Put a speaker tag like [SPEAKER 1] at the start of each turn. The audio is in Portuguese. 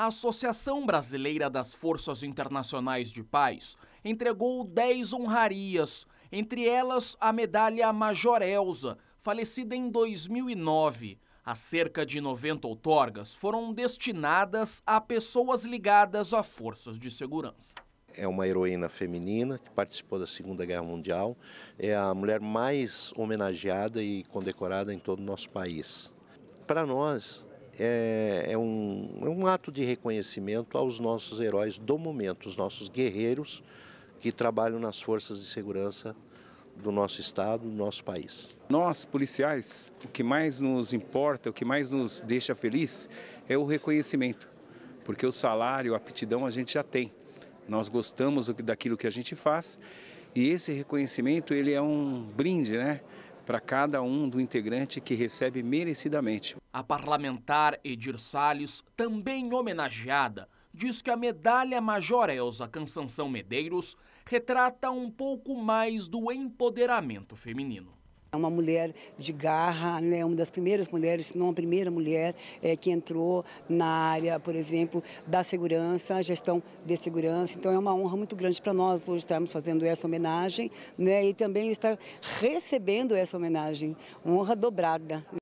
[SPEAKER 1] a Associação Brasileira das Forças Internacionais de Paz entregou 10 honrarias, entre elas a medalha Major Elza, falecida em 2009. A cerca de 90 outorgas foram destinadas a pessoas ligadas a forças de segurança
[SPEAKER 2] é uma heroína feminina que participou da Segunda Guerra Mundial, é a mulher mais homenageada e condecorada em todo o nosso país. Para nós, é, é um, ato de reconhecimento aos nossos heróis do momento, os nossos guerreiros que trabalham nas forças de segurança do nosso estado, do nosso país. Nós, policiais,
[SPEAKER 3] o que mais nos importa, o que mais nos deixa feliz é o reconhecimento, porque o salário, a aptidão a gente já tem. Nós gostamos daquilo que a gente faz e esse reconhecimento ele é um brinde, né? para cada um do integrante que recebe merecidamente.
[SPEAKER 1] A parlamentar Edir Salles, também homenageada, diz que a medalha Major Elza Cansanção Medeiros retrata um pouco mais do empoderamento feminino.
[SPEAKER 4] É uma mulher de garra, né, uma das primeiras mulheres, se não a primeira mulher, é, que entrou na área, por exemplo, da segurança, gestão de segurança. Então é uma honra muito grande para nós hoje estarmos fazendo essa homenagem né, e também estar recebendo essa homenagem. honra dobrada.